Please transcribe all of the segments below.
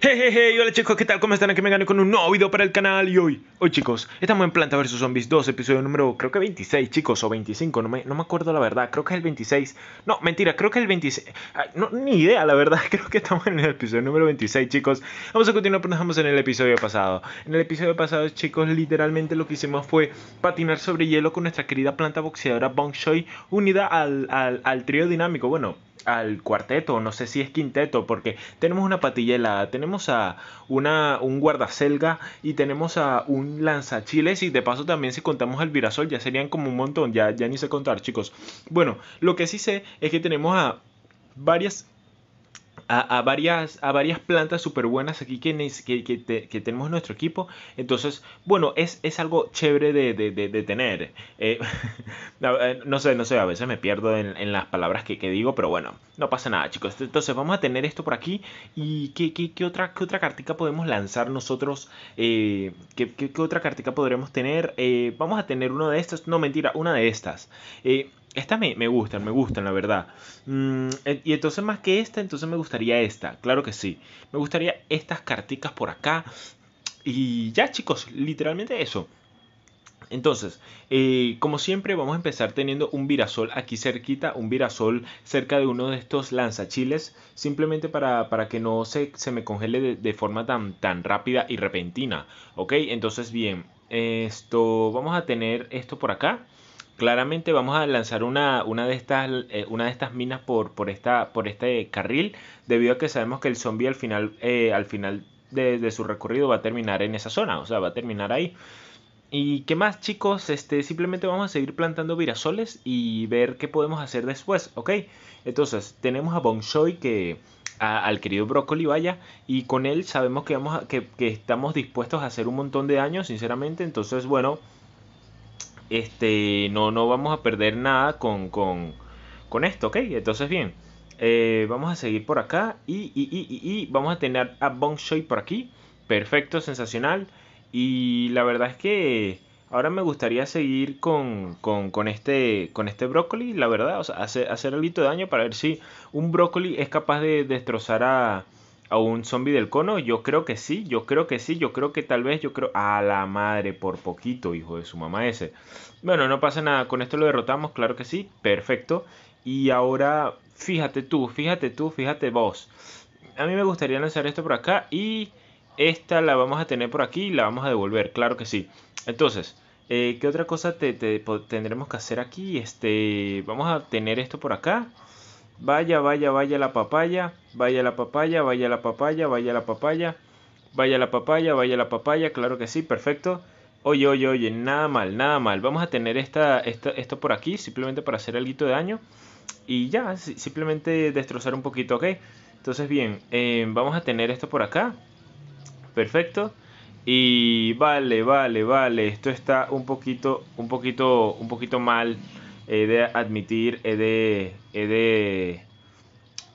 Hey, hey, hey, hola chicos, ¿qué tal? ¿Cómo están? Aquí me gané con un nuevo video para el canal y hoy, hoy chicos, estamos en Planta vs Zombies 2, episodio número, creo que 26 chicos, o 25, no me, no me acuerdo la verdad, creo que es el 26, no, mentira, creo que es el 26, ah, no, ni idea la verdad, creo que estamos en el episodio número 26 chicos, vamos a continuar, pero estamos en el episodio pasado, en el episodio pasado chicos, literalmente lo que hicimos fue patinar sobre hielo con nuestra querida planta boxeadora Bong unida al, al, al trío dinámico, bueno, al cuarteto, no sé si es quinteto, porque tenemos una patilla tenemos a una, un guardacelga y tenemos a un lanzachiles y de paso también si contamos al virasol ya serían como un montón, ya, ya ni sé contar chicos. Bueno, lo que sí sé es que tenemos a varias a, varias, a varias plantas súper buenas aquí que, que, tenemos en nuestro equipo. Entonces, bueno, es, es algo chévere de, tener. Eh, eh, no sé, no sé, a veces me pierdo en, las palabras que, digo, pero bueno, no pasa nada, chicos. Entonces, vamos a tener esto por aquí. ¿Y qué, otra, qué otra cartica podemos lanzar nosotros? Eh, ¿qué, otra cartica podremos tener? vamos a tener una de estas, no mentira, una de estas. Eh, estas me, gustan, me gustan, la verdad. Mm, eh, y entonces más que esta, entonces me gustaría esta, claro que sí. Me gustaría estas carticas por acá. Y ya chicos, literalmente eso. Entonces, eh, como siempre, vamos a empezar teniendo un virasol aquí cerquita, un virasol cerca de uno de estos lanzachiles, simplemente para, que no se, se me congele de, forma tan, tan rápida y repentina. Ok, entonces bien, esto, vamos a tener esto por acá claramente vamos a lanzar una, de, estas, eh, una de estas minas por, por, esta, por este carril, debido a que sabemos que el zombie al final, eh, al final de, su recorrido va a terminar en esa zona, o sea, va a terminar ahí. Y qué más chicos, este, simplemente vamos a seguir plantando virasoles y ver qué podemos hacer después, ¿ok? Entonces, tenemos a Bonshoi, que... al querido Brócoli vaya y con él sabemos que, vamos que, que estamos dispuestos a hacer un montón de daños, sinceramente entonces bueno este, no, no vamos a perder nada con, con, con esto, ¿ok? Entonces, bien, eh, vamos a seguir por acá y, y, y, vamos a tener a Bongshoy por aquí. Perfecto, sensacional. Y la verdad es que ahora me gustaría seguir con, con, con este, con este brócoli, la verdad, o hacer, hacer algo de daño para ver si un brócoli es capaz de destrozar a a un zombie del cono? Yo creo que sí, yo creo que sí, yo creo que tal vez, yo creo... A la madre, por poquito, hijo de su mamá ese. Bueno, no pasa nada, con esto lo derrotamos, claro que sí, perfecto. Y ahora, fíjate tú, fíjate tú, fíjate vos. A mí me gustaría lanzar esto por acá y esta la vamos a tener por aquí y la vamos a devolver, claro que sí. Entonces, eh, ¿qué otra cosa te, te, tendremos que hacer aquí? Este, vamos a tener esto por acá. Vaya, vaya, vaya la papaya, vaya la papaya, vaya la papaya, vaya la papaya, vaya la papaya, vaya la papaya, claro que sí, perfecto. Oye, oye, oye, nada mal, nada mal. Vamos a tener esta, esto por aquí, simplemente para hacer algo de daño. Y ya, simplemente destrozar un poquito, ¿ok? Entonces, bien, eh, vamos a tener esto por acá. Perfecto. Y vale, vale, vale. Esto está un poquito, un poquito, un poquito mal he de admitir, he de, de,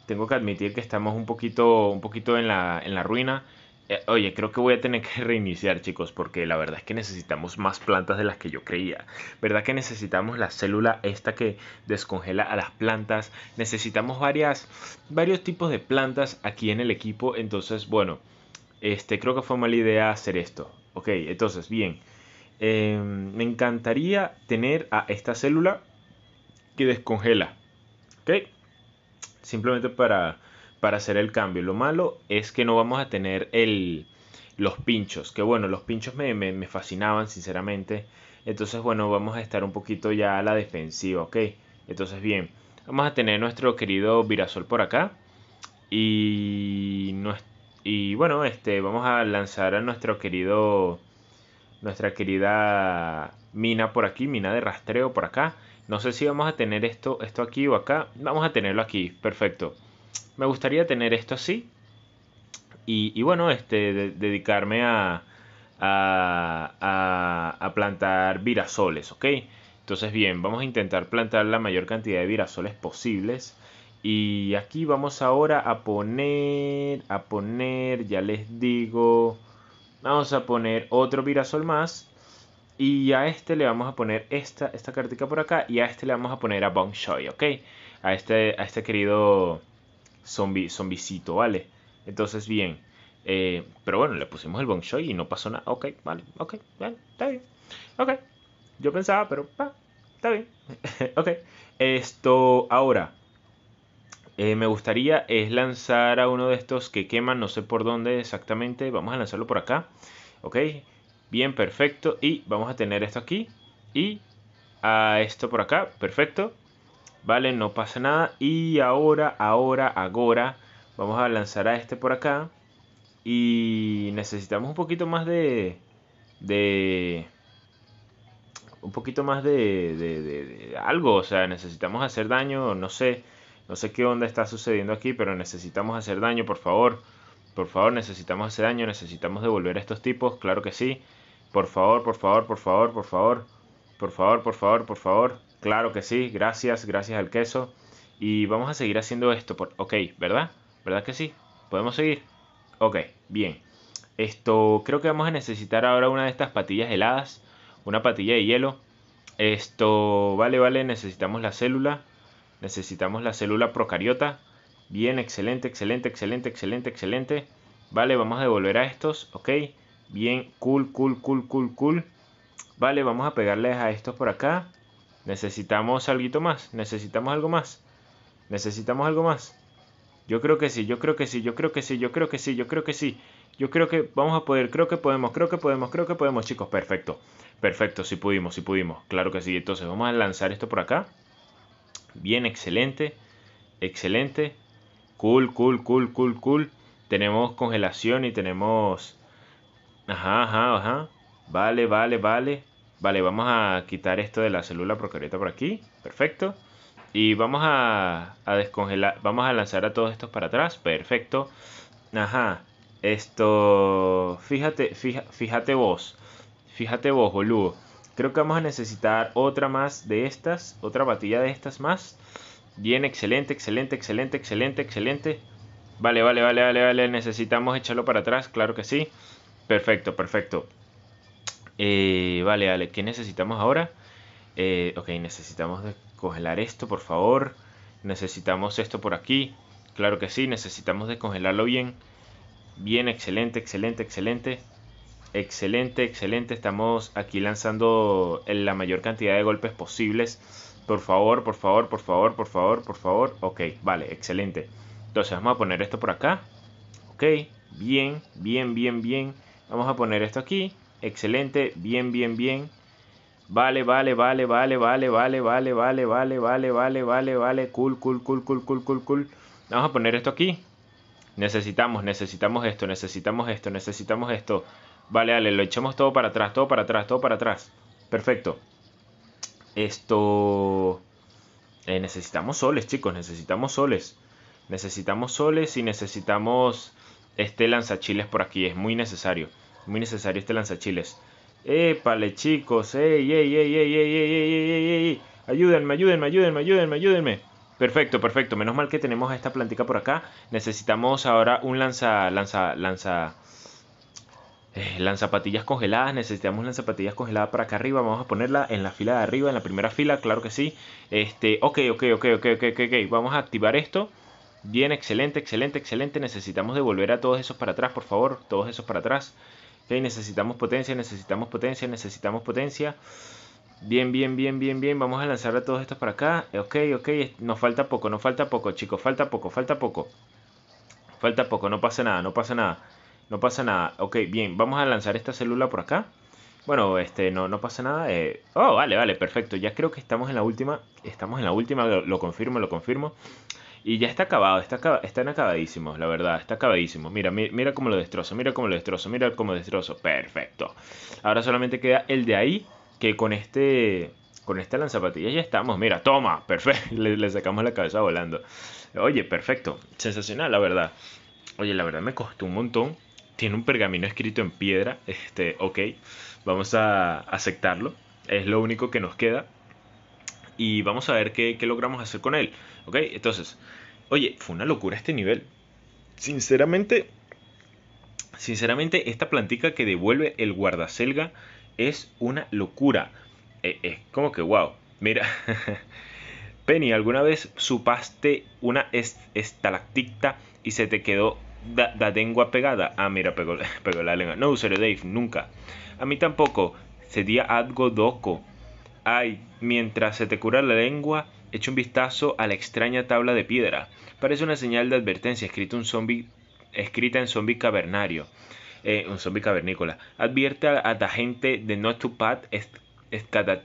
tengo que admitir que estamos un poquito, un poquito en la, ruina. Eh, oye, creo que voy a tener que reiniciar, chicos, porque la verdad es que necesitamos más plantas de las que yo creía. ¿Verdad que necesitamos la célula esta que descongela a las plantas? Necesitamos varias, varios tipos de plantas aquí en el equipo. Entonces, bueno, este, creo que fue mala idea hacer esto. Ok, entonces, bien. Em, me encantaría tener a esta célula que descongela. ¿Ok? Simplemente para, para hacer el cambio. Lo malo es que no vamos a tener el, los pinchos. Que bueno, los pinchos me, me, fascinaban, sinceramente. Entonces, bueno, vamos a estar un poquito ya a la defensiva, ¿ok? Entonces, bien, vamos a tener nuestro querido Virasol por acá. Y, y bueno, este, vamos a lanzar a nuestro querido, nuestra querida mina por aquí, mina de rastreo por acá. No sé si vamos a tener esto, esto aquí o acá. Vamos a tenerlo aquí, perfecto. Me gustaría tener esto así. Y, bueno, este, dedicarme a, a, a, a, plantar virasoles, ¿ok? Entonces bien, vamos a intentar plantar la mayor cantidad de virasoles posibles. Y aquí vamos ahora a poner, a poner, ya les digo, vamos a poner otro virasol más y a este le vamos a poner esta, esta cartica por acá. Y a este le vamos a poner a Bong Shoy, ¿ok? A este, a este querido zombi, zombicito, ¿vale? Entonces, bien. Eh, pero bueno, le pusimos el Bong Shoy y no pasó nada. Ok, vale, ok, vale, está bien. Ok, yo pensaba, pero pa, está bien. ok, esto ahora. Eh, me gustaría es lanzar a uno de estos que queman, no sé por dónde exactamente. Vamos a lanzarlo por acá. Ok, Bien, perfecto. Y vamos a tener esto aquí. Y a esto por acá. Perfecto. Vale, no pasa nada. Y ahora, ahora, ahora. Vamos a lanzar a este por acá. Y necesitamos un poquito más de... De... Un poquito más de, de, de, de algo. O sea, necesitamos hacer daño. No sé. No sé qué onda está sucediendo aquí. Pero necesitamos hacer daño, por favor. Por favor, necesitamos hacer daño. Necesitamos devolver a estos tipos. Claro que sí. Por favor, por favor, por favor, por favor. Por favor, por favor, por favor. Claro que sí, gracias, gracias al queso. Y vamos a seguir haciendo esto. Por... Ok, ¿verdad? ¿Verdad que sí? ¿Podemos seguir? Ok, bien. Esto, creo que vamos a necesitar ahora una de estas patillas heladas. Una patilla de hielo. Esto, vale, vale, necesitamos la célula. Necesitamos la célula procariota. Bien, excelente, excelente, excelente, excelente, excelente. Vale, vamos a devolver a estos, ok. Bien, cool, cool, cool, cool, cool. Vale, vamos a pegarles a estos por acá. Necesitamos algo más, necesitamos algo más. Necesitamos algo más. Yo creo que sí, yo creo que sí, yo creo que sí, yo creo que sí, yo creo que sí. Yo creo que vamos a poder, creo que podemos, creo que podemos, creo que podemos, chicos. Perfecto, perfecto, si sí pudimos, si sí pudimos. Claro que sí. Entonces vamos a lanzar esto por acá. Bien, excelente, excelente. Cool, cool, cool, cool, cool. Tenemos congelación y tenemos Ajá, ajá, ajá. Vale, vale, vale. Vale, vamos a quitar esto de la célula ahorita por aquí. Perfecto. Y vamos a, descongelar, vamos a lanzar a todos estos para atrás. Perfecto. Ajá. Esto, fíjate, fíjate vos. Fíjate vos, boludo. Creo que vamos a necesitar otra más de estas, otra batilla de estas más. Bien, excelente, excelente, excelente, excelente, excelente. Vale, vale, vale, vale, vale. Necesitamos echarlo para atrás, claro que sí. Perfecto, perfecto. Eh, vale, vale, ¿qué necesitamos ahora? Eh, ok, necesitamos descongelar esto, por favor. Necesitamos esto por aquí. Claro que sí, necesitamos descongelarlo bien. Bien, excelente, excelente, excelente. Excelente, excelente. Estamos aquí lanzando la mayor cantidad de golpes posibles. Por favor, por favor, por favor, por favor, por favor. Ok, vale, excelente. Entonces vamos a poner esto por acá. Ok, bien, bien, bien, bien. Vamos a poner esto aquí. Excelente, bien, bien, bien. Vale, vale, vale, vale, vale, vale, vale, vale, vale, vale, vale, vale, vale, cool, cool, cool, cool, cool, cool, cool. Vamos a poner esto aquí. Necesitamos, necesitamos esto, necesitamos esto, necesitamos esto. Vale, dale, lo echamos todo para atrás, todo para atrás, todo para atrás. Perfecto. Esto... Eh, necesitamos soles, chicos, necesitamos soles. Necesitamos soles y necesitamos este lanzachiles por aquí, es muy necesario. Muy necesario este lanzachiles. Épale, chicos. Ey, ey, ey, ey, ey, ey, ey, ey, ey. Ayúdenme, ayúdenme, ayúdenme, ayúdenme, ayúdenme. Perfecto, perfecto. Menos mal que tenemos a esta plantica por acá. Necesitamos ahora un lanza, lanza, lanza... lanzapatillas congeladas, necesitamos lanzapatillas congeladas para acá arriba, vamos a ponerla en la fila de arriba, en la primera fila, claro que sí. Este, ok, ok, ok, ok, ok, ok, ok, vamos a activar esto. Bien, excelente, excelente, excelente, necesitamos devolver a todos esos para atrás, por favor, todos esos para atrás necesitamos potencia, necesitamos potencia, necesitamos potencia. Bien, bien, bien, bien, bien. Vamos a lanzar a todos estos para acá. Ok, ok. Nos falta poco, nos falta poco, chicos. Falta poco, falta poco. Falta poco, no pasa nada, no pasa nada. No pasa nada. Ok, bien. Vamos a lanzar esta célula por acá. Bueno, este, no, no pasa nada. Eh, oh, vale, vale, perfecto. Ya creo que estamos en la última. Estamos en la última, lo confirmo, lo confirmo. Y ya está acabado, está están acabadísimos, la verdad, está acabadísimo. Mira, mira cómo lo destrozo, mira cómo lo destrozo, mira cómo lo destrozo. Perfecto. Ahora solamente queda el de ahí, que con este con esta lanzapatilla ya estamos. Mira, toma, perfecto. Le, le, sacamos la cabeza volando. Oye, perfecto. Sensacional, la verdad. Oye, la verdad me costó un montón. Tiene un pergamino escrito en piedra. Este, ok. Vamos a aceptarlo. Es lo único que nos queda y vamos a ver qué, logramos hacer con él. ¿Ok? Entonces, oye, fue una locura este nivel. Sinceramente, sinceramente, esta plantica que devuelve el guardacelga es una locura. E, es, como que, wow, mira. Penny, ¿alguna vez supaste una estalactita y se te quedó la lengua pegada? Ah, mira, pegó, la lengua. No, usuario Dave, nunca. A mí tampoco. Sería algo doco. Ay, mientras se te cura la lengua, echa un vistazo a la extraña tabla de piedra. Parece una señal de advertencia escrita, un zombi, escrita en zombie cavernario. Eh, un zombie cavernícola. Advierte a, la gente de no estupad estará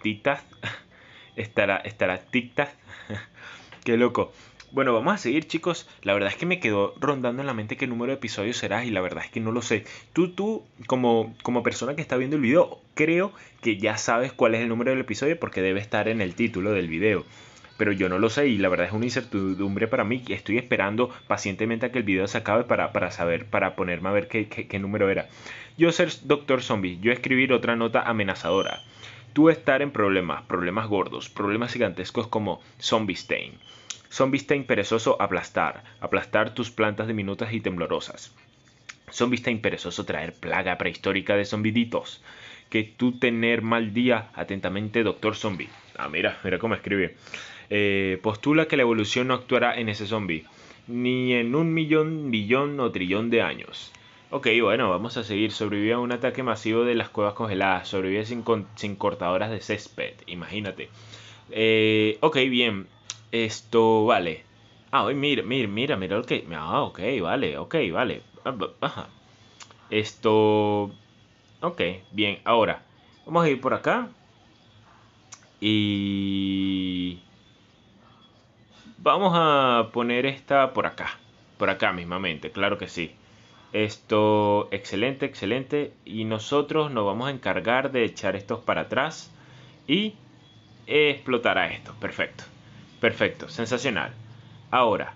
Estará Estalactitas. Qué loco. Bueno, vamos a seguir, chicos. La verdad es que me quedó rondando en la mente qué número de episodios será y la verdad es que no lo sé. Tú, tú, como, como persona que está viendo el video, creo que ya sabes cuál es el número del episodio porque debe estar en el título del video. Pero yo no lo sé y la verdad es una incertidumbre para mí. Estoy esperando pacientemente a que el video se acabe para, para saber, para ponerme a ver qué, número era. Yo ser Doctor Zombie, yo escribir otra nota amenazadora. Tú estar en problemas, problemas gordos, problemas gigantescos como Zombie Stain. Zombie Stain perezoso aplastar, aplastar tus plantas diminutas y temblorosas. Zombie Stain perezoso traer plaga prehistórica de zombiditos que tú tener mal día. Atentamente, Doctor Zombie. Ah, mira, mira cómo escribe. Eh, postula que la evolución no actuará en ese zombie, ni en un millón, millón o trillón de años. Ok, bueno, vamos a seguir. Sobrevive a un ataque masivo de las cuevas congeladas. Sobrevive sin, cortadoras de césped, imagínate. Eh, ok, bien. Esto vale. Ah, mira, mira, mira, mira, que. Ah, ok, vale, ok, vale. Ah, Esto Ok, bien, ahora vamos a ir por acá. Y vamos a poner esta por acá. Por acá mismamente, claro que sí. Esto, excelente, excelente. Y nosotros nos vamos a encargar de echar estos para atrás y explotar a estos. Perfecto, perfecto, sensacional. Ahora,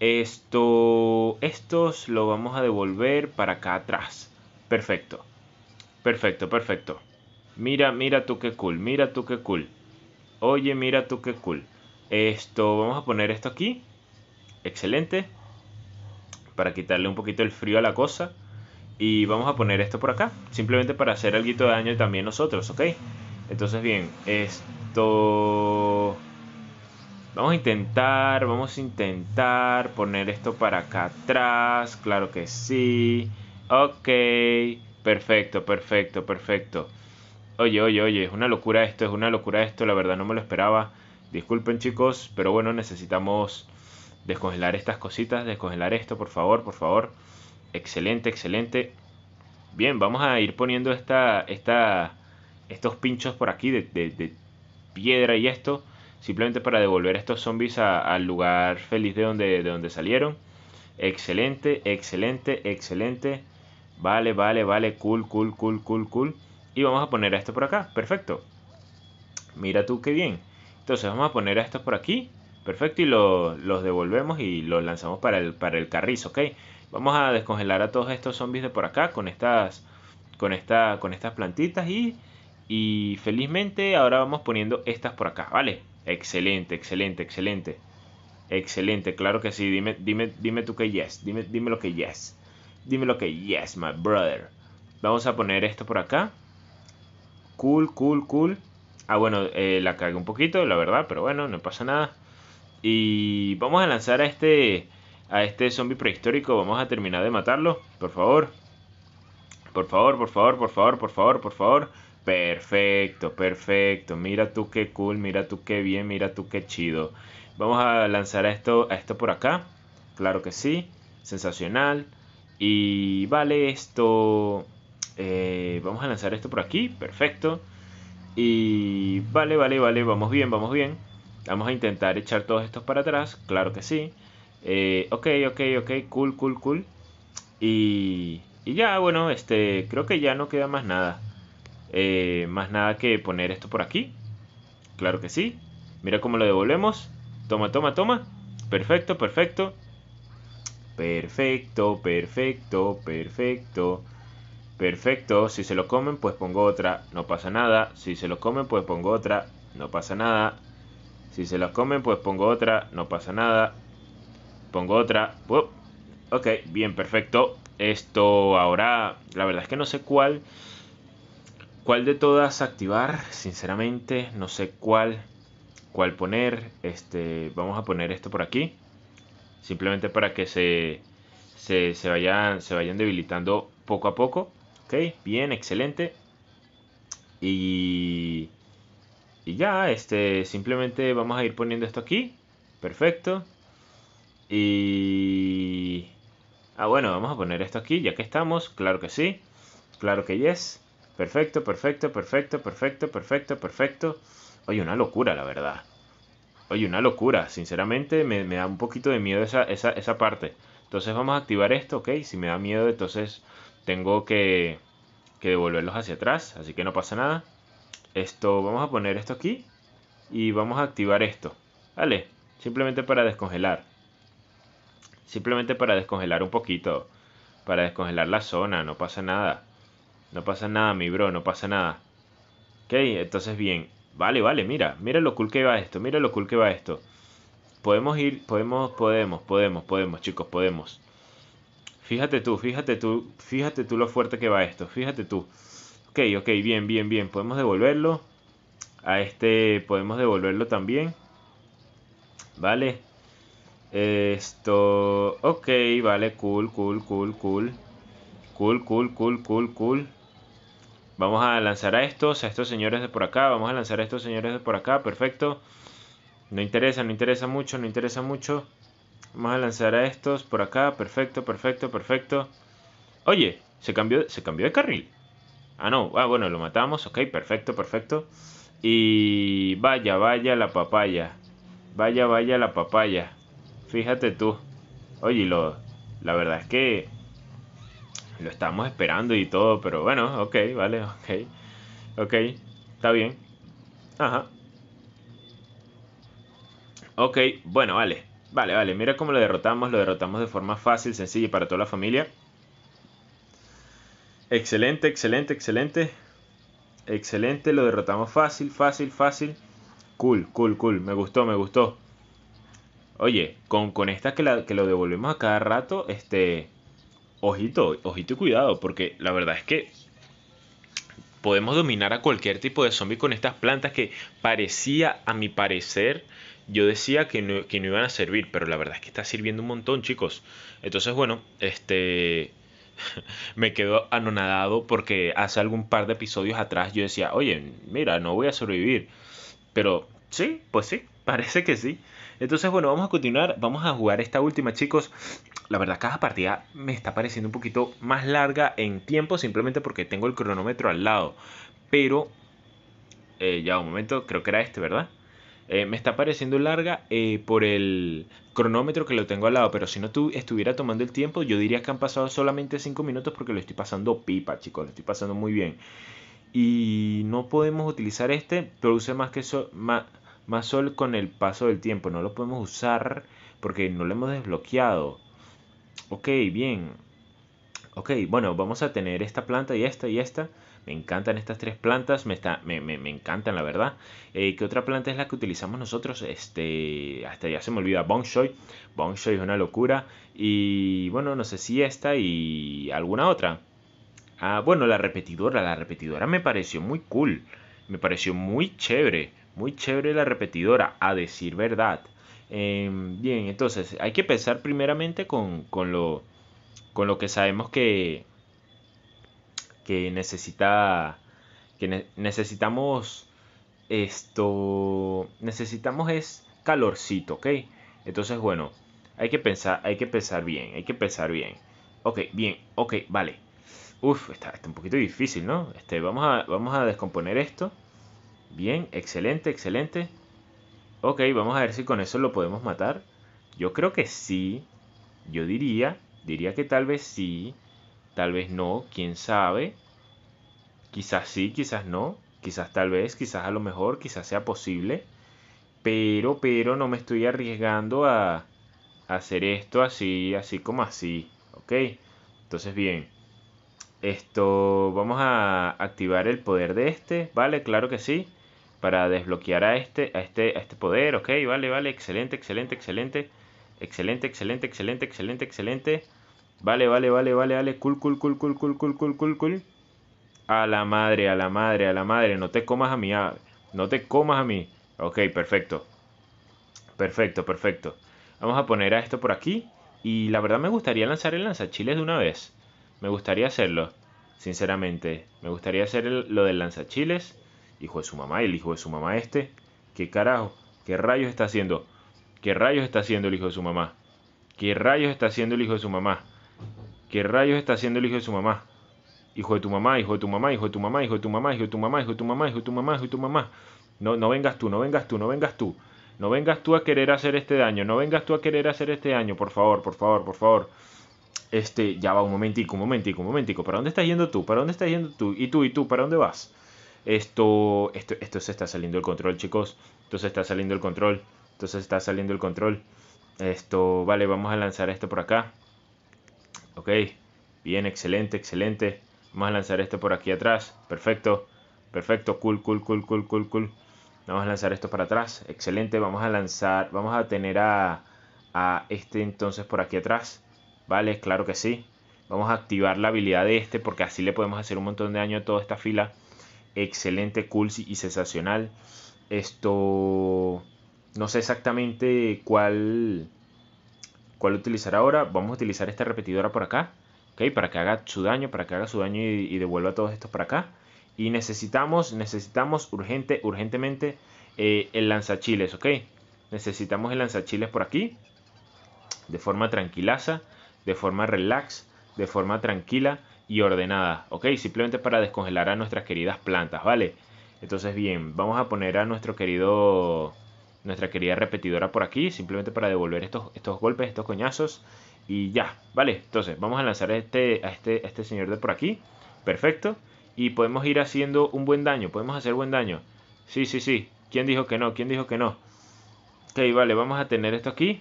esto, estos lo vamos a devolver para acá atrás. Perfecto. Perfecto, perfecto. Mira, mira tú qué cool, mira tú qué cool. Oye, mira tú qué cool. Esto, vamos a poner esto aquí. Excelente. Para quitarle un poquito el frío a la cosa. Y vamos a poner esto por acá. Simplemente para hacer algo de daño también nosotros, ¿ok? Entonces, bien, esto... Vamos a intentar, vamos a intentar poner esto para acá atrás. Claro que sí. Ok. Perfecto, perfecto, perfecto. Oye, oye, oye, es una locura esto, es una locura esto, la verdad no me lo esperaba. Disculpen chicos, pero bueno, necesitamos descongelar estas cositas, descongelar esto, por favor, por favor. Excelente, excelente. Bien, vamos a ir poniendo esta, esta, estos pinchos por aquí de, piedra y esto. Simplemente para devolver a estos zombies al lugar feliz de donde, de donde salieron. Excelente, excelente, excelente. Vale, vale, vale, cool, cool, cool, cool, cool. Y vamos a poner a esto por acá, perfecto. Mira tú qué bien. Entonces vamos a poner a estos por aquí, perfecto, y los devolvemos y los lanzamos para el, para el carrizo, ¿ok? Vamos a descongelar a todos estos zombies de por acá con estas, con esta, con estas plantitas y, y felizmente ahora vamos poniendo estas por acá, ¿vale? Excelente, excelente, excelente. Excelente, claro que sí. Dime, dime, dime tú qué yes. Dime, dime lo que yes. Dímelo que yes, my brother. Vamos a poner esto por acá. Cool, cool, cool. Ah, bueno, eh, la cagué un poquito, la verdad, pero bueno, no pasa nada. Y vamos a lanzar a este, a este zombie prehistórico. Vamos a terminar de matarlo, por favor. Por favor, por favor, por favor, por favor, por favor. Perfecto, perfecto. Mira tú qué cool, mira tú qué bien, mira tú qué chido. Vamos a lanzar a esto, a esto por acá. Claro que sí. Sensacional. Y vale esto. Eh, vamos a lanzar esto por aquí. Perfecto. Y vale, vale, vale. Vamos bien, vamos bien. Vamos a intentar echar todos estos para atrás. Claro que sí. Eh, ok, ok, ok. Cool, cool, cool. Y, y ya, bueno, este, creo que ya no queda más nada. Eh, más nada que poner esto por aquí. Claro que sí. Mira cómo lo devolvemos. Toma, toma, toma. Perfecto, perfecto. Perfecto, perfecto, perfecto. Perfecto, si se lo comen pues pongo otra, no pasa nada. Si se lo comen pues pongo otra, no pasa nada. Si se lo comen pues pongo otra, no pasa nada. Pongo otra. Ok, bien, perfecto. Esto ahora, la verdad es que no sé cuál, cuál de todas activar, sinceramente, no sé cuál, cuál poner. Este, vamos a poner esto por aquí simplemente para que se, vayan, se vayan debilitando poco a poco. Ok, bien, excelente. Y, y ya, este, simplemente vamos a ir poniendo esto aquí. Perfecto. Y... Ah, bueno, vamos a poner esto aquí, ya que estamos. Claro que sí. Claro que yes. Perfecto, perfecto, perfecto, perfecto, perfecto, perfecto. Oye, una locura, la verdad oye, una locura, sinceramente me, da un poquito de miedo esa, esa, parte. Entonces vamos a activar esto, ok, si me da miedo, entonces tengo que, que devolverlos hacia atrás, así que no pasa nada. Esto, vamos a poner esto aquí y vamos a activar esto, ¿vale? Simplemente para descongelar. Simplemente para descongelar un poquito, para descongelar la zona, no pasa nada. No pasa nada, mi bro, no pasa nada. Ok, entonces bien, vale, vale, mira, mira lo cool que va esto, mira lo cool que va esto. Podemos ir, podemos, podemos, podemos, podemos, chicos, podemos. Fíjate tú, fíjate tú, fíjate tú lo fuerte que va esto, fíjate tú. Ok, ok, bien, bien, bien, podemos devolverlo. A este podemos devolverlo también. Vale. Esto, ok, vale, cool, cool, cool, cool. Cool, cool, cool, cool, cool. Vamos a lanzar a estos, a estos señores de por acá, vamos a lanzar a estos señores de por acá, perfecto. No interesa, no interesa mucho, no interesa mucho. Vamos a lanzar a estos por acá, perfecto, perfecto, perfecto. Oye, se cambió, se cambió de carril. Ah, no, ah, bueno, lo matamos, ok, perfecto, perfecto. Y vaya, vaya la papaya. Vaya, vaya la papaya. Fíjate tú. Oye, lo, la verdad es que lo estamos esperando y todo, pero bueno, ok, vale, ok, ok, está bien. Ajá. Ok, bueno, vale, vale, vale, mira cómo lo derrotamos, lo derrotamos de forma fácil, sencilla y para toda la familia. Excelente, excelente, excelente. Excelente, lo derrotamos fácil, fácil, fácil. Cool, cool, cool, me gustó, me gustó. Oye, con, con esta que, que lo devolvemos a cada rato, este ojito, ojito y cuidado, porque la verdad es que podemos dominar a cualquier tipo de zombie con estas plantas que parecía, a mi parecer, yo decía que no, que no iban a servir, pero la verdad es que está sirviendo un montón, chicos. Entonces, bueno, este me quedo anonadado porque hace algún par de episodios atrás yo decía, oye, mira, no voy a sobrevivir. Pero sí, pues sí, parece que sí. Entonces, bueno, vamos a continuar, vamos a jugar esta última, chicos la verdad cada partida me está pareciendo un poquito más larga en tiempo simplemente porque tengo el cronómetro al lado. Pero, eh, ya un momento, creo que era este, ¿verdad? Eh, me está pareciendo larga eh, por el cronómetro que lo tengo al lado, pero si no tú estuviera tomando el tiempo, yo diría que han pasado solamente 5 minutos porque lo estoy pasando pipa, chicos, lo estoy pasando muy bien. Y no podemos utilizar este, produce más que más sol con el paso del tiempo, no lo podemos usar porque no lo hemos desbloqueado. Ok, bien. Ok, bueno, vamos a tener esta planta y esta y esta. Me encantan estas tres plantas, me, está, me, me, encantan la verdad. Eh, ¿Qué otra planta es la que utilizamos nosotros? Este, hasta ya se me olvida, Bonshoy. Bonshoy es una locura. Y bueno, no sé si esta y alguna otra. Ah, bueno, la repetidora, la repetidora me pareció muy cool. Me pareció muy chévere, muy chévere la repetidora, a decir verdad. Em, bien, entonces hay que pensar primeramente con, lo, con lo que sabemos que, que, necesita, que necesitamos esto, necesitamos es calorcito, ¿ok? Entonces, bueno, hay que pensar, hay que pensar bien, hay que pensar bien. Ok, bien, ok, vale. Uf, está, un poquito difícil, ¿no? Este, vamos, vamos a descomponer esto. Bien, excelente, excelente. Ok, vamos a ver si con eso lo podemos matar. Yo creo que sí. Yo diría, diría que tal vez sí, tal vez no, quién sabe. Quizás sí, quizás no, quizás tal vez, quizás a lo mejor, quizás sea posible. Pero, pero no me estoy arriesgando a, hacer esto así, así como así. Ok, entonces bien. Esto, vamos a activar el poder de este, ¿vale? Claro que sí para desbloquear a este, a este, a este poder. Ok, vale, vale, excelente, excelente, excelente. Excelente, excelente, excelente, excelente, excelente. Vale, vale, vale, vale, vale. Cool, cool, cool, cool, cool, cool, cool, cool, A la madre, a la madre, a la madre. No te comas a mí. No te comas a mí. Ok, perfecto. Perfecto, perfecto. Vamos a poner a esto por aquí. Y la verdad me gustaría lanzar el lanzachiles de una vez. Me gustaría hacerlo. Sinceramente. Me gustaría hacer lo del lanzachiles hijo de su mamá, el hijo de su mamá este. ¿Qué carajo? ¿Qué rayos está haciendo? ¿Qué rayos está haciendo el hijo de su mamá? ¿Qué rayos está haciendo el hijo de su mamá? ¿Qué rayos está haciendo el hijo de su mamá? Hijo de tu mamá, hijo de tu mamá, hijo de tu mamá, hijo de tu mamá, hijo de tu mamá, hijo de tu mamá, hijo de tu mamá, hijo de tu mamá. No, no vengas tú, no vengas tú, no vengas tú. No vengas tú a querer hacer este daño, no vengas tú a querer hacer este daño, por favor, por favor, por favor. Este, ya va un momentico, un momentico, un momentico. ¿Para dónde estás yendo tú? ¿Para dónde estás yendo tú? ¿Y tú? ¿Y tú? ¿Para dónde vas? Esto, esto, esto se está saliendo del control, chicos. Entonces está saliendo el control. Entonces está saliendo el control. Esto, vale, vamos a lanzar esto por acá. Ok, bien, excelente, excelente. Vamos a lanzar esto por aquí atrás. Perfecto, perfecto, cool, cool, cool, cool, cool, cool. Vamos a lanzar esto para atrás. Excelente, vamos a lanzar, vamos a tener a, a este entonces por aquí atrás. Vale, claro que sí. Vamos a activar la habilidad de este porque así le podemos hacer un montón de daño a toda esta fila excelente, cool y sensacional. Esto no sé exactamente cuál cuál utilizar ahora. Vamos a utilizar esta repetidora por acá, ¿ok? Para que haga su daño, para que haga su daño y, devuelva todos estos para acá. Y necesitamos, necesitamos urgente, urgentemente eh, el lanzachiles, ¿ok? Necesitamos el lanzachiles por aquí, de forma tranquilaza, de forma relax, de forma tranquila y ordenada, ¿ok? Simplemente para descongelar a nuestras queridas plantas, ¿vale? Entonces, bien, vamos a poner a nuestro querido, nuestra querida repetidora por aquí, simplemente para devolver estos, estos golpes, estos coñazos, y ya, ¿vale? Entonces, vamos a lanzar este, a este, a este señor de por aquí, perfecto, y podemos ir haciendo un buen daño, podemos hacer buen daño. Sí, sí, sí, ¿quién dijo que no? ¿Quién dijo que no? Ok, vale, vamos a tener esto aquí,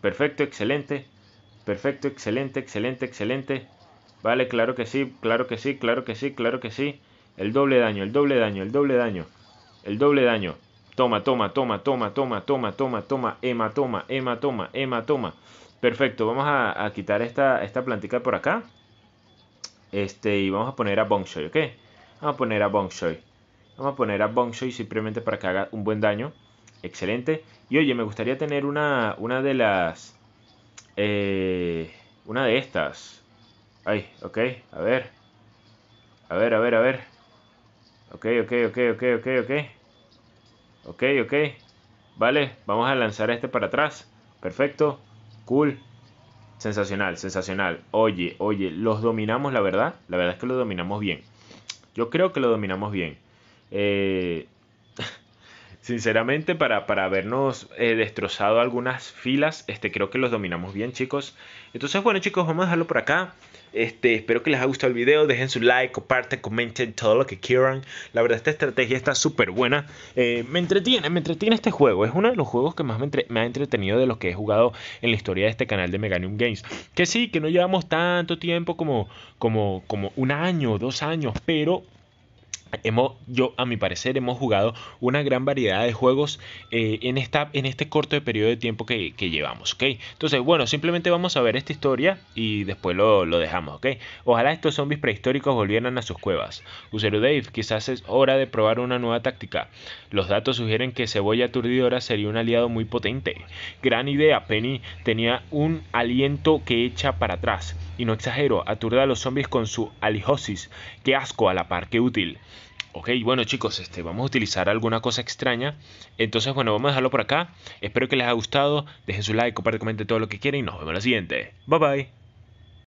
perfecto, excelente, perfecto, excelente, excelente, excelente. Vale, claro que sí, claro que sí, claro que sí, claro que sí. El doble daño, el doble daño, el doble daño. El doble daño. Toma, toma, toma, toma, toma, toma, toma, toma, Emma, toma, Emma, toma, Emma, toma. Perfecto, vamos a, quitar esta, esta plantica por acá. Este, y vamos a poner a Bongshoy, ¿ok? Vamos a poner a Bongshoy. Vamos a poner a Bongshoy simplemente para que haga un buen daño. Excelente. Y oye, me gustaría tener una, una de las... Eh, una de estas. Ay, ok, a ver. A ver, a ver, a ver. Ok, ok, ok, ok, ok, ok. Ok, ok. Vale, vamos a lanzar este para atrás. Perfecto. Cool. Sensacional, sensacional. Oye, oye, los dominamos, la verdad. La verdad es que lo dominamos bien. Yo creo que lo dominamos bien. Eh, sinceramente, para, para habernos eh, destrozado algunas filas, este, creo que los dominamos bien, chicos. Entonces, bueno, chicos, vamos a dejarlo por acá. Este, espero que les haya gustado el video. Dejen su like, comparte comenten todo lo que quieran. La verdad, esta estrategia está súper buena. Eh, me entretiene, me entretiene este juego. Es uno de los juegos que más me, ha entretenido de los que he jugado en la historia de este canal de Meganium Games. Que sí, que no llevamos tanto tiempo como, como, como un año, dos años, pero yo, a mi parecer, hemos jugado una gran variedad de juegos eh, en, esta, en este corto periodo de tiempo que, llevamos, ¿ok? Entonces, bueno, simplemente vamos a ver esta historia y después lo, dejamos, ¿ok? Ojalá estos zombies prehistóricos volvieran a sus cuevas. Usero Dave, quizás es hora de probar una nueva táctica. Los datos sugieren que Cebolla Aturdidora sería un aliado muy potente. Gran idea, Penny tenía un aliento que echa para atrás y no exagero, aturda a los zombies con su alijosis. Qué asco a la par, qué útil. Ok, bueno chicos, este, vamos a utilizar alguna cosa extraña. Entonces, bueno, vamos a dejarlo por acá. Espero que les haya gustado. Dejen su like, compartan, comenten todo lo que quieran y nos vemos en la siguiente. Bye bye.